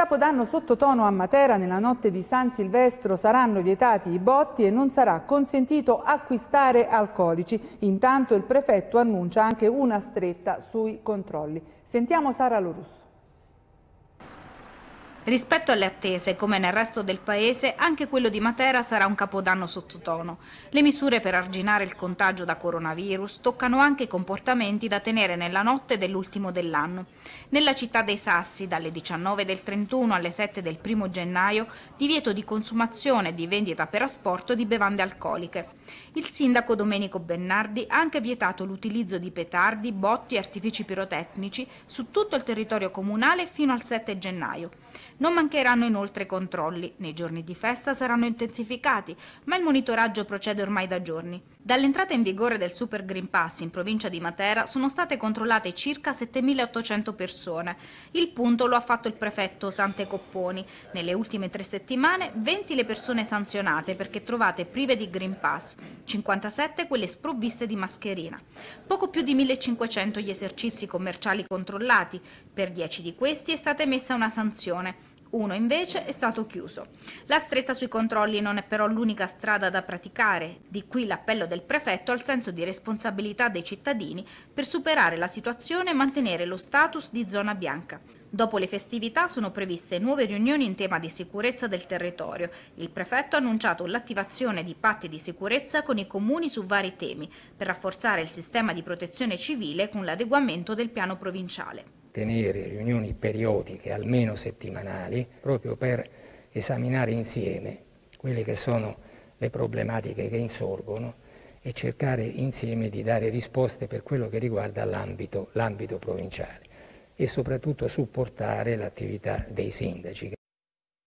Capodanno sottotono a Matera nella notte di San Silvestro saranno vietati i botti e non sarà consentito acquistare alcolici. Intanto il prefetto annuncia anche una stretta sui controlli. Sentiamo Sara Lorusso. Rispetto alle attese, come nel resto del paese, anche quello di Matera sarà un capodanno sottotono. Le misure per arginare il contagio da coronavirus toccano anche i comportamenti da tenere nella notte dell'ultimo dell'anno. Nella città dei Sassi, dalle 19 del 31 alle 7 del 1 gennaio, divieto di consumazione e di vendita per asporto di bevande alcoliche. Il sindaco Domenico Bennardi ha anche vietato l'utilizzo di petardi, botti e artifici pirotecnici su tutto il territorio comunale fino al 7 gennaio. Non mancheranno inoltre controlli. Nei giorni di festa saranno intensificati, ma il monitoraggio procede ormai da giorni. Dall'entrata in vigore del Super Green Pass in provincia di Matera sono state controllate circa 7.800 persone. Il punto lo ha fatto il prefetto Sante Copponi. Nelle ultime tre settimane 20 le persone sanzionate perché trovate prive di Green Pass, 57 quelle sprovviste di mascherina. Poco più di 1.500 gli esercizi commerciali controllati. Per 10 di questi è stata emessa una sanzione uno invece è stato chiuso. La stretta sui controlli non è però l'unica strada da praticare, di qui l'appello del prefetto al senso di responsabilità dei cittadini per superare la situazione e mantenere lo status di zona bianca. Dopo le festività sono previste nuove riunioni in tema di sicurezza del territorio. Il prefetto ha annunciato l'attivazione di patti di sicurezza con i comuni su vari temi per rafforzare il sistema di protezione civile con l'adeguamento del piano provinciale tenere riunioni periodiche, almeno settimanali, proprio per esaminare insieme quelle che sono le problematiche che insorgono e cercare insieme di dare risposte per quello che riguarda l'ambito provinciale e soprattutto supportare l'attività dei sindaci.